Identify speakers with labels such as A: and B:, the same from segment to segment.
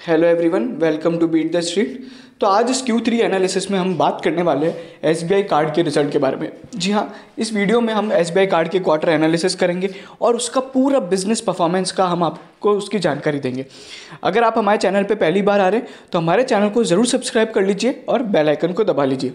A: hello everyone welcome to beat the street तो आज इस क्यू थ्री एनालिसिस में हम बात करने वाले हैं एस कार्ड के रिजल्ट के बारे में जी हाँ इस वीडियो में हम एस कार्ड के क्वार्टर एनालिसिस करेंगे और उसका पूरा बिजनेस परफॉर्मेंस का हम आपको उसकी जानकारी देंगे अगर आप हमारे चैनल पर पहली बार आ रहे हैं तो हमारे चैनल को ज़रूर सब्सक्राइब कर लीजिए और बेलाइकन को दबा लीजिए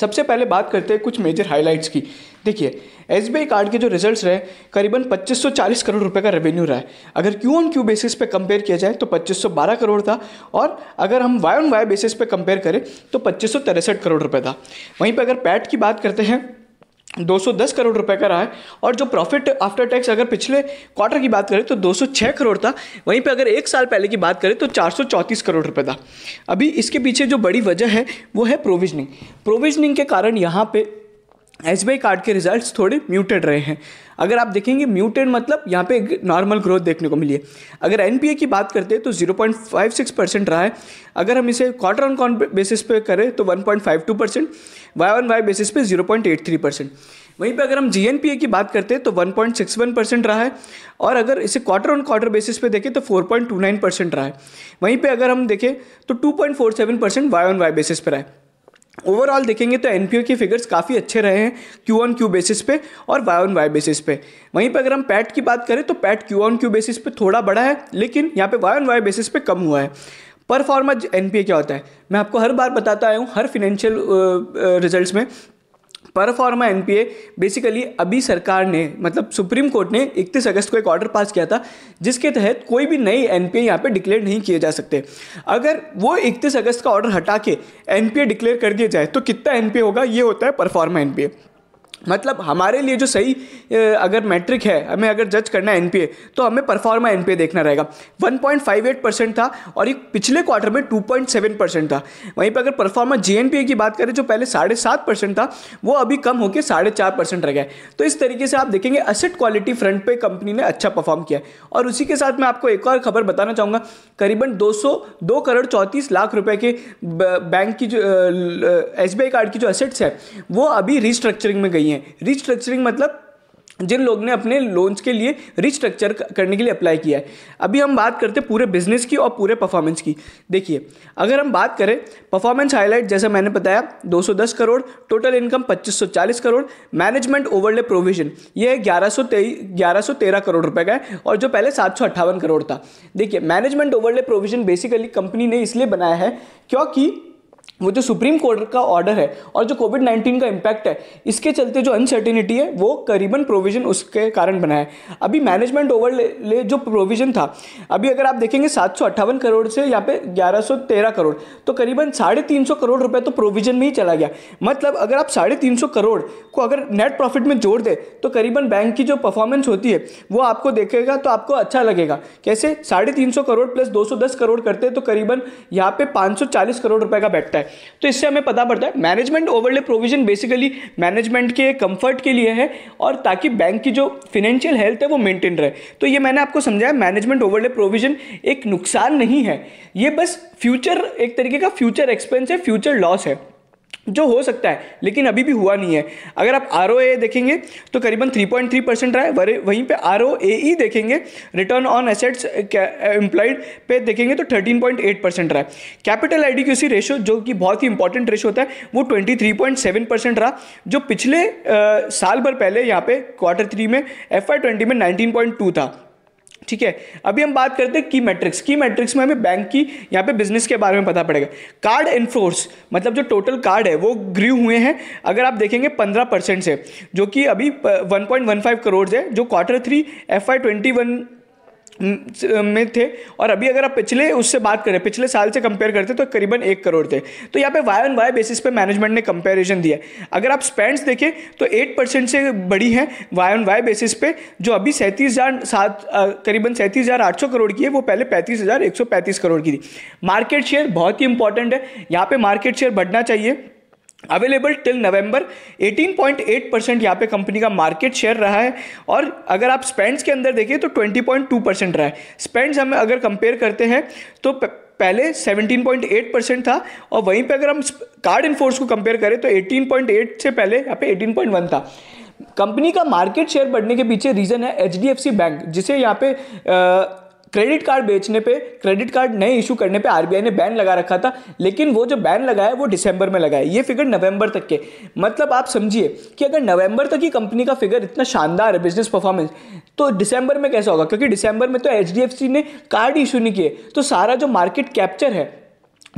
A: सबसे पहले बात करते हैं कुछ मेजर हाईलाइट्स की देखिए एस कार्ड के जो रिजल्ट्स रहे करीबन 2540 करोड़ रुपए का रेवेन्यू रहा है अगर क्यू ऑन क्यू बेसिस पे कंपेयर किया जाए तो 2512 करोड़ था और अगर हम वाई ऑन वाई बेसिस पे कंपेयर करें तो पच्चीस करोड़ रुपए था वहीं पर अगर पैट की बात करते हैं 210 करोड़ रुपए का रहा है और जो प्रॉफिट आफ्टर टैक्स अगर पिछले क्वार्टर की बात करें तो 206 करोड़ था वहीं पे अगर एक साल पहले की बात करें तो चार करोड़ रुपए था अभी इसके पीछे जो बड़ी वजह है वो है प्रोविजनिंग प्रोविजनिंग के कारण यहाँ पे एस कार्ड के रिजल्ट्स थोड़े म्यूटेड रहे हैं अगर आप देखेंगे म्यूटेड मतलब यहाँ पे एक नॉर्मल ग्रोथ देखने को मिली है अगर एन की बात करते हैं तो 0.56 परसेंट रहा है अगर हम इसे क्वार्टर ऑन क्वार्टर बेसिस पे करें तो 1.52 percent Y on Y basis पे 0.83 परसेंट वहीं पर अगर हम जी की बात करते हैं तो 1.61 परसेंट रहा है और अगर इसे क्वार्टर ऑन क्वार्टर बेसिस पे देखें तो 4.29 परसेंट रहा है वहीं पर अगर हम देखें तो 2.47 percent Y on Y basis पर रहा है ओवरऑल देखेंगे तो एन की फिगर्स काफ़ी अच्छे रहे हैं क्यू ऑन क्यू बेसिस पे और वाई ऑन वाई बेसिस पे वहीं पर अगर हम पैट की बात करें तो PAT Q on Q basis पे थोड़ा बड़ा है लेकिन यहाँ पे वाई ऑन वाई बेसिस पे कम हुआ है परफॉर्मेंस फार्मा एन क्या होता है मैं आपको हर बार बताता आया हूँ हर फिनेंशियल रिजल्ट्स में proforma N P A basically अभी सरकार ने मतलब सुप्रीम कोर्ट ने 31 अगस्त को एक ऑर्डर पास किया था जिसके तहत कोई भी नई एन पी ए यहाँ पर डिक्लेयर नहीं किए जा सकते अगर वो 31 अगस्त का ऑर्डर हटा के एन पी ए डिक्लेयर कर दिया जाए तो कितना एन पी ए होगा ये होता है परफॉर्मा एन पी ए मतलब हमारे लिए जो सही अगर मैट्रिक है हमें अगर जज करना है एनपीए तो हमें परफॉर्मा एनपीए देखना रहेगा 1.58 परसेंट था और ये पिछले क्वार्टर में 2.7 परसेंट था वहीं पर अगर परफॉर्मा जीएनपीए की बात करें जो पहले साढ़े सात परसेंट था वो अभी कम होकर साढ़े चार परसेंट रह गया तो इस तरीके से आप देखेंगे असेट क्वालिटी फ्रंट पे कंपनी ने अच्छा परफॉर्म किया और उसी के साथ मैं आपको एक और खबर बताना चाहूँगा करीबन दो दो करोड़ चौंतीस लाख रुपये के बैंक की जो एस कार्ड की जो असेट्स है वो अभी रिस्ट्रक्चरिंग में गई है है रिस्ट्रक्चरिंग मतलब जिन लोग ने अपने लोन्स के लिए रिस्ट्रक्चर करने के लिए अप्लाई किया है अभी हम बात करते हैं पूरे बिजनेस की और पूरे परफॉर्मेंस की देखिए अगर हम बात करें परफॉर्मेंस हाईलाइट जैसे मैंने बताया 210 crore total income 2540 crore management overlay provision ये ग्यारह सौ ग्यारह करोड़ रुपए का है और जो पहले सात करोड़ था देखिए management overlay provision basically company ने इसलिए बनाया है क्योंकि वो जो सुप्रीम कोर्ट का ऑर्डर है और जो कोविड नाइन्टीन का इम्पैक्ट है इसके चलते जो अनसर्टिनिटी है वो करीबन प्रोविजन उसके कारण बना है अभी मैनेजमेंट ओवर ले जो प्रोविजन था अभी अगर आप देखेंगे सात करोड़ से यहाँ पे तेरह करोड़ तो करीबन साढ़े तीन करोड़ रुपए तो प्रोविजन में ही चला गया मतलब अगर आप साढ़े तीन करोड़ को अगर नेट प्रॉफिट में जोड़ दे तो करीबन बैंक की जो परफॉर्मेंस होती है वो आपको देखेगा तो आपको अच्छा लगेगा कैसे साढ़े तीन करोड़ प्लस दो करोड़ करते तो करीबन यहाँ पे चालीस करोड़ रुपए का बैठता सकता है तो इससे हमें पता पड़ता है management overlay provision basically management के कंफर्ट के लिए है और ताकि बैंक की जो फिनेंशियल हेल्थ है वो मेंटेन रहे तो ये मैंने आपको समझाया मैनेजमेंट ओवरले प्रोविजन एक नुकसान नहीं है ये बस फ्यूचर एक तरीके का फ्यूचर एक्सपेंस है फ्यूचर लॉस है जो हो सकता है लेकिन अभी भी हुआ नहीं है अगर आप आर देखेंगे तो करीबन 3.3 परसेंट रहा है वहीं पे आर e देखेंगे रिटर्न ऑन एसेट्स एम्प्लॉयड पे देखेंगे तो 13.8 परसेंट रहा है कैपिटल एडिक्यूसी रेशो जो कि बहुत ही इंपॉर्टेंट रेशो होता है वो 23.7 परसेंट रहा जो पिछले आ, साल भर पहले यहाँ पे क्वार्टर थ्री में एफ में नाइनटीन था ठीक है अभी हम बात करते हैं की मैट्रिक्स की मैट्रिक्स में हमें बैंक की यहाँ पे बिजनेस के बारे में पता पड़ेगा कार्ड इनफोर्स मतलब जो टोटल कार्ड है वो ग्रीव हुए हैं अगर आप देखेंगे पंद्रह परसेंट से जो कि अभी one point one five crore है जो क्वार्टर थ्री एफ आई ट्वेंटी वन में थे और अभी अगर आप पिछले उससे बात करें पिछले साल से कंपेयर करते तो करीबन एक करोड़ थे तो यहाँ पे वाई ऑन वाई बेसिस पे मैनेजमेंट ने कंपैरिजन दिया अगर आप स्पेंड्स देखें तो एट परसेंट से बड़ी है वाई ऑन वाई बेसिस पे जो अभी सैंतीस हज़ार सात करीबन सैंतीस हज़ार आठ सौ करोड़ की है वो पहले पैंतीस हज़ार एक सौ पैंतीस करोड़ की थी मार्केट शेयर बहुत ही इंपॉर्टेंट है यहाँ पर मार्केट शेयर बढ़ना चाहिए अवेलेबल टिल नवंबर 18.8 परसेंट यहाँ पे कंपनी का मार्केट शेयर रहा है और अगर आप स्पेंड्स के अंदर देखें तो 20.2 परसेंट रहा है स्पेंड्स हम अगर कंपेयर करते हैं तो पहले 17.8 परसेंट था और वहीं पे अगर हम कार्ड फोर्स को कंपेयर करें तो 18.8 से पहले यहाँ पे 18.1 था कंपनी का मार्केट शेयर बढ़ने के पीछे रीज़न है एच बैंक जिसे यहाँ पे आ, क्रेडिट कार्ड बेचने पे क्रेडिट कार्ड नए इशू करने पे आरबीआई ने बैन लगा रखा था लेकिन वो जो बैन लगाया वो दिसंबर में लगाया ये फिगर नवंबर तक के मतलब आप समझिए कि अगर नवंबर तक ही कंपनी का फिगर इतना शानदार है बिजनेस परफॉर्मेंस तो दिसंबर में कैसा होगा क्योंकि दिसंबर में तो एच ने कार्ड इशू नहीं किए तो सारा जो मार्केट कैप्चर है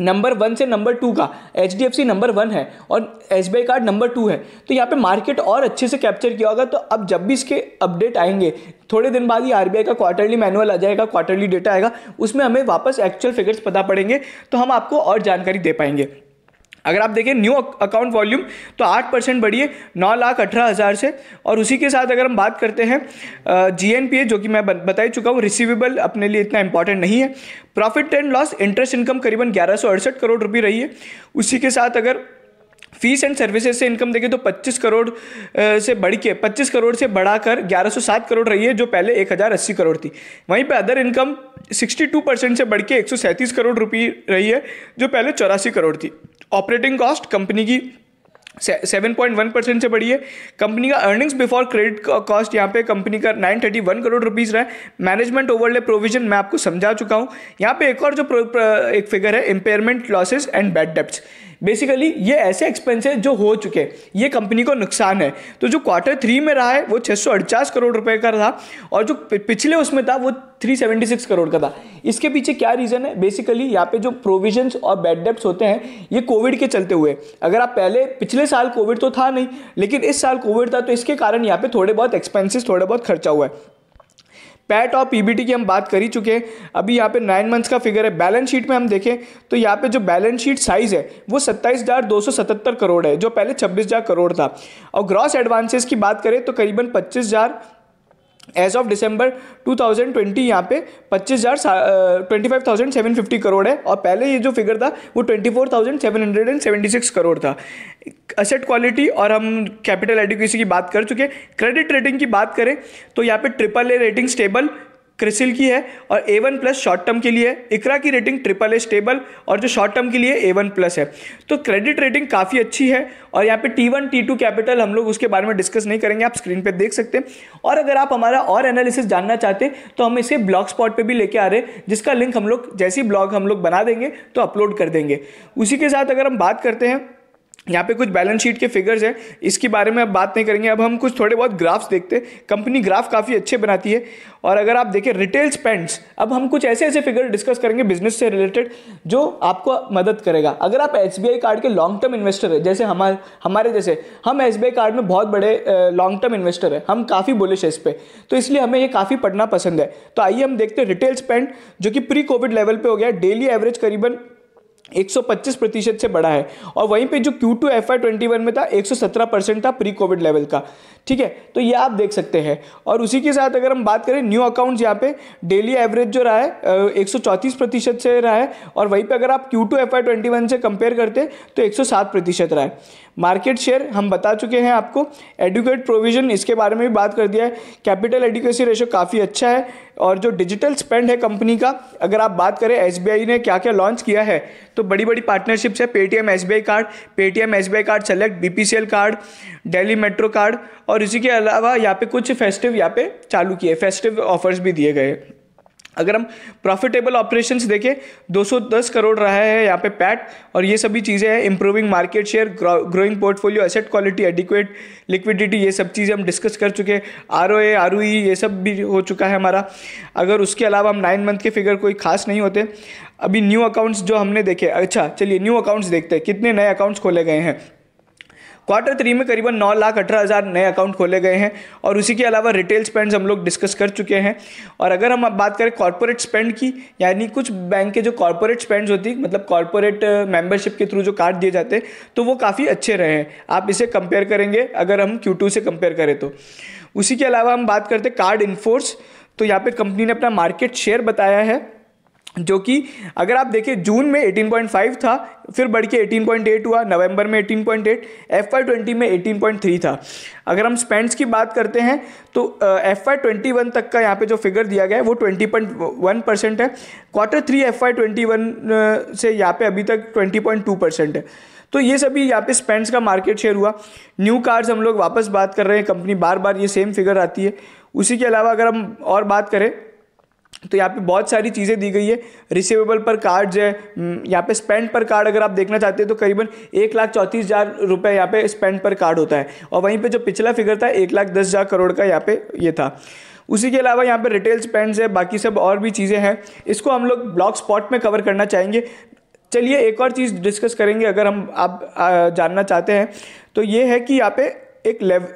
A: नंबर वन से नंबर टू का एच नंबर वन है और एस कार्ड नंबर टू है तो यहाँ पे मार्केट और अच्छे से कैप्चर किया होगा तो अब जब भी इसके अपडेट आएंगे थोड़े दिन बाद ही आर का क्वार्टरली मैनुअल आ जाएगा क्वार्टरली डेटा आएगा उसमें हमें वापस एक्चुअल फिगर्स पता पड़ेंगे तो हम आपको और जानकारी दे पाएंगे अगर आप देखें न्यू अकाउंट वॉल्यूम तो आठ परसेंट बढ़ी है नौ लाख अठारह हज़ार से और उसी के साथ अगर हम बात करते हैं जी एन पी ए जो कि मैं बता ही चुका हूँ रिसीवेबल अपने लिए इतना इंपॉर्टेंट नहीं है profit and loss interest income करीबन ग्यारह सौ अड़सठ करोड़ रुपये रही है उसी के साथ अगर फीस एंड सर्विसेज से इनकम देखें तो 25 करोड़ से बढ़ के 25 करोड़ से बढ़ाकर 1107 करोड़ रही है जो पहले एक करोड़ थी वहीं पे अदर इनकम 62 परसेंट से बढ़ के एक करोड़ रुपये रही है जो पहले चौरासी करोड़ थी ऑपरेटिंग कॉस्ट कंपनी की सेवन पॉइंट वन परसेंट से बढ़ी है कंपनी का अर्निंग्स बिफोर क्रेडिट कॉस्ट यहाँ पे कंपनी का nine thirty one crore rupees रहा है मैनेजमेंट ओवरले प्रोविजन मैं आपको समझा चुका हूँ यहाँ पे एक और जो एक फिगर है इम्पेयरमेंट लॉसेस एंड बैड डेप्ट बेसिकली ये ऐसे एक्सपेंस है जो हो चुके हैं ये कंपनी को नुकसान है तो जो क्वार्टर थ्री में रहा है वो छः करोड़ रुपये का रहा और जो पिछले उसमें था वो 376 करोड़ का था इसके पीछे क्या रीज़न है बेसिकली यहाँ पे जो प्रोविजन और बैड डेप्स होते हैं ये कोविड के चलते हुए अगर आप पहले पिछले साल कोविड तो था नहीं लेकिन इस साल कोविड था तो इसके कारण यहाँ पे थोड़े बहुत एक्सपेंसेस थोड़ा बहुत खर्चा हुआ है पैट और पीबीटी की हम बात कर ही चुके हैं अभी यहाँ पे नाइन मंथ्स का फिगर है बैलेंस शीट में हम देखें तो यहाँ पे जो बैलेंस शीट साइज़ है वो सत्ताईस हज़ार दो सौ सतहत्तर करोड़ है जो पहले छब्बीस हज़ार करोड़ था और ग्रॉस एडवांसेस की बात करें तो करीबन पच्चीस हज़ार एज ऑफ डिसंबर ट्वेंटी यहाँ पे पच्चीस हज़ार twenty five thousand seven fifty crore है और पहले ये जो फिगर था वो twenty four thousand seven hundred and seventy six crore था असेट क्वालिटी और हम कैपिटल एडुकेशन की बात कर चुके हैं क्रेडिट रेटिंग की बात करें तो यहाँ पे triple A rating stable CRISIL की है और A one plus short term के लिए इकरा की रेटिंग ट्रिपल ए स्टेबल और जो शॉर्ट टर्म के लिए ए वन प्लस है तो क्रेडिट रेटिंग काफ़ी अच्छी है और यहाँ पे T one T two capital हम लोग उसके बारे में डिस्कस नहीं करेंगे आप स्क्रीन पे देख सकते हैं और अगर आप हमारा और एनालिसिस जानना चाहते हैं तो हम इसे ब्लॉग स्पॉट पर भी लेके आ रहे हैं जिसका लिंक हम लोग जैसी ब्लॉग हम लोग बना देंगे तो अपलोड कर देंगे उसी के साथ अगर हम बात करते हैं यहाँ पे कुछ बैलेंस शीट के फिगर्स हैं इसके बारे में अब बात नहीं करेंगे अब हम कुछ थोड़े बहुत ग्राफ्स देखते हैं कंपनी ग्राफ काफ़ी अच्छे बनाती है और अगर आप देखें रिटेल स्पेंड्स अब हम कुछ ऐसे ऐसे फिगर डिस्कस करेंगे बिजनेस से रिलेटेड जो आपको मदद करेगा अगर आप एस कार्ड के लॉन्ग टर्म इन्वेस्टर है जैसे हमारे हमारे जैसे हम एस कार्ड में बहुत बड़े लॉन्ग टर्म इन्वेस्टर हैं हम काफ़ी बोलिश है इस पर तो इसलिए हमें ये काफ़ी पढ़ना पसंद है तो आइए हम देखते हैं रिटेल स्पेंड जो कि प्री कोविड लेवल पर हो गया डेली एवरेज करीबन 125 प्रतिशत से बढ़ा है और वहीं पे जो Q2 FY21 में था 117 परसेंट था प्री कोविड लेवल का ठीक है तो ये आप देख सकते हैं और उसी के साथ अगर हम बात करें न्यू अकाउंट्स यहाँ पे डेली एवरेज जो रहा है एक प्रतिशत से रहा है और वहीं पे अगर आप Q2 FY21 से कंपेयर करते तो 107 प्रतिशत रहा है मार्केट शेयर हम बता चुके हैं आपको एडुकेट प्रोविजन इसके बारे में भी बात कर दिया है कैपिटल एडुकेसी रेशो काफ़ी अच्छा है और जो डिजिटल स्पेंड है कंपनी का अगर आप बात करें एस ने क्या क्या लॉन्च किया है तो बड़ी बड़ी पार्टनरशिप्स है Paytm S card Paytm S card select B card daily metro card और इसी के अलावा यहाँ पे कुछ फेस्टिव यहाँ पे चालू किए फेस्टिव ऑफर्स भी दिए गए अगर हम प्रॉफिटेबल ऑपरेशंस देखें 210 करोड़ रहा है यहाँ पे पैट और ये सभी चीज़ें हैं improving market share growing portfolio asset quality adequate liquidity ये सब चीज़ें हम डिस्कस कर चुके हैं आर ओ आर ये सब भी हो चुका है हमारा अगर उसके अलावा हम नाइन मंथ के फिगर कोई खास नहीं होते अभी न्यू अकाउंट्स जो हमने देखे अच्छा चलिए न्यू अकाउंट्स देखते हैं कितने नए अकाउंट्स खोले गए हैं क्वार्टर थ्री में करीबन नौ लाख अठारह हज़ार नए अकाउंट खोले गए हैं और उसी के अलावा रिटेल स्पेंड्स हम लोग डिस्कस कर चुके हैं और अगर हम अब बात करें कॉरपोरेट स्पेंड की यानी कुछ बैंक के जो कॉरपोरेट स्पेंड्स होती है मतलब कॉरपोरेट मेंबरशिप के थ्रू जो कार्ड दिए जाते हैं तो वो काफ़ी अच्छे रहे हैं आप इसे कंपेयर करेंगे अगर हम क्यू से कंपेयर करें तो उसी के अलावा हम बात करते कार्ड इन्फोर्स तो यहाँ पे कंपनी ने अपना मार्केट शेयर बताया है जो कि अगर आप देखें जून में 18.5 था फिर बढ़ के 18.8 हुआ नवंबर में 18.8 एफ वाई ट्वेंटी में 18.3 था अगर हम स्पेंड्स की बात करते हैं तो एफ uh, ट्वेंटी वन तक का यहाँ पे जो फिगर दिया गया है वो 20.1 परसेंट है क्वार्टर थ्री एफ आई ट्वेंटी वन से यहाँ पे अभी तक 20.2 परसेंट है तो ये सभी यहाँ पे स्पेंड्स का मार्केट शेयर हुआ न्यू कार्स हम लोग वापस बात कर रहे हैं कंपनी बार बार ये सेम फिगर आती है उसी के अलावा अगर हम और बात करें तो यहाँ पे बहुत सारी चीज़ें दी गई है रिसिवेबल पर कार्ड्स है हम्म, यहाँ पे स्पेंड पर कार्ड अगर आप देखना चाहते हैं तो करीबन एक लाख चौंतीस हज़ार रुपये यहाँ पे स्पेंड पर कार्ड होता है और वहीं पे जो पिछला फिगर था एक लाख दस हज़ार करोड़ का यहाँ पे ये था उसी के अलावा यहाँ पे रिटेल स्पेंड्स है बाकी सब और भी चीज़ें हैं इसको हम लोग ब्लॉक स्पॉट में कवर करना चाहेंगे चलिए एक और चीज़ डिस्कस करेंगे अगर हम आप जानना चाहते हैं तो ये है कि यहाँ पे एक लेव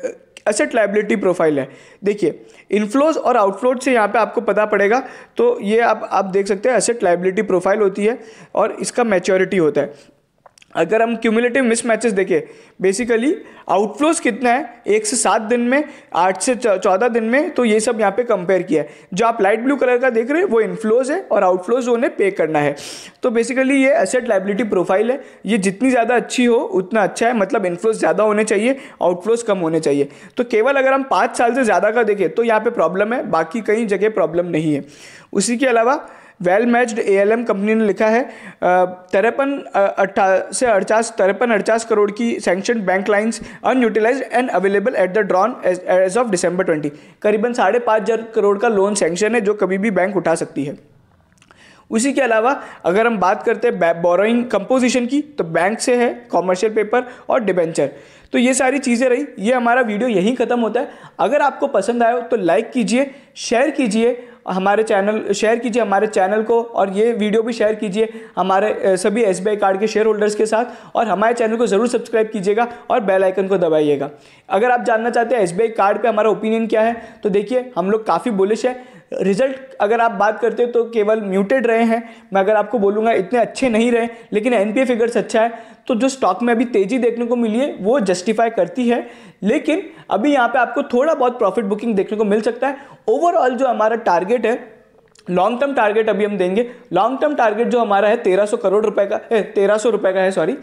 A: एसेट लाइबिलिटी प्रोफाइल है देखिए इनफ्लोज और आउटफ्लोज से यहाँ पे आपको पता पड़ेगा तो ये आप आप देख सकते हैं असेट लाइबिलिटी प्रोफाइल होती है और इसका मैच्योरिटी होता है अगर हम क्यूमुलेटिव मिस मैचेस देखें बेसिकली आउटफ्लोज कितना है एक से सात दिन में आठ से चौदह दिन में तो ये सब यहाँ पे कंपेयर किया है जो आप लाइट ब्लू कलर का देख रहे हैं वो इनफ्लोज है और आउटफ्लोज उन्हें पे करना है तो बेसिकली ये एसेट लाइबिलिटी प्रोफाइल है ये जितनी ज़्यादा अच्छी हो उतना अच्छा है मतलब इन्फ्लोज ज़्यादा होने चाहिए आउटफ्लोज कम होने चाहिए तो केवल अगर हम पाँच साल से ज़्यादा का देखें तो यहाँ पर प्रॉब्लम है बाकी कई जगह प्रॉब्लम नहीं है उसी के अलावा वेल मैच्ड एएलएम कंपनी ने लिखा है तिरपन अट्ठा से अड़चास तिरपन अड़चास करोड़ की sanction bank lines unutilised and available at the drawn as of December twenty करीबन साढ़े पाँच हज़ार करोड़ का लोन सैंक्शन है जो कभी भी बैंक उठा सकती है उसी के अलावा अगर हम बात करते हैं बोरोइंग कंपोजिशन की तो बैंक से है कॉमर्शियल पेपर और डिबेंचर तो ये सारी चीज़ें रही ये हमारा वीडियो यहीं ख़त्म होता है अगर आपको पसंद आया हो तो लाइक कीजिए शेयर कीजिए हमारे चैनल शेयर कीजिए हमारे चैनल को और ये वीडियो भी शेयर कीजिए हमारे सभी एस कार्ड के शेयर होल्डर्स के साथ और हमारे चैनल को ज़रूर सब्सक्राइब कीजिएगा और बेल आइकन को दबाइएगा अगर आप जानना चाहते हैं एस कार्ड पर हमारा ओपिनियन क्या है तो देखिए हम लोग काफ़ी बुलिश है रिजल्ट अगर आप बात करते हो तो केवल म्यूटेड रहे हैं मैं अगर आपको बोलूँगा इतने अच्छे नहीं रहे लेकिन एन फिगर्स अच्छा है तो जो स्टॉक में अभी तेज़ी देखने को मिली है वो जस्टिफाई करती है लेकिन अभी यहाँ पे आपको थोड़ा बहुत प्रॉफिट बुकिंग देखने को मिल सकता है ओवरऑल जो हमारा टारगेट है लॉन्ग टर्म टारगेट अभी हम देंगे लॉन्ग टर्म टारगेट जो हमारा है तेरह सौ करोड़ रुपए का तेरह सौ रुपए का है सॉरी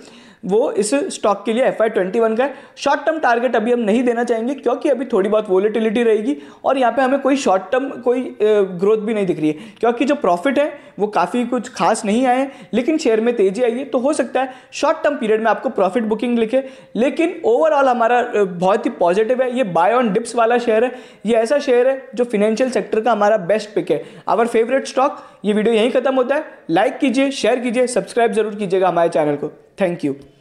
A: वो इस स्टॉक के लिए एफ आई ट्वेंटी वन का है शॉर्ट टर्म टारगेट अभी हम नहीं देना चाहेंगे क्योंकि अभी थोड़ी बहुत वोलेटिलिटी रहेगी और यहाँ पे हमें कोई शॉर्ट टर्म कोई ग्रोथ भी नहीं दिख रही है क्योंकि जो प्रॉफिट है वो काफ़ी कुछ खास नहीं आए लेकिन शेयर में तेजी आई है तो हो सकता है शॉर्ट टर्म पीरियड में आपको प्रॉफिट बुकिंग लिखे लेकिन ओवरऑल हमारा बहुत ही पॉजिटिव है ये बाय ऑन डिप्स वाला शेयर है ये ऐसा शेयर है जो फिनेंशियल सेक्टर का हमारा बेस्ट पिक है आवर फेवरेट स्टॉक ये वीडियो यहीं खत्म होता है लाइक कीजिए शेयर कीजिए सब्सक्राइब जरूर कीजिएगा हमारे चैनल को थैंक यू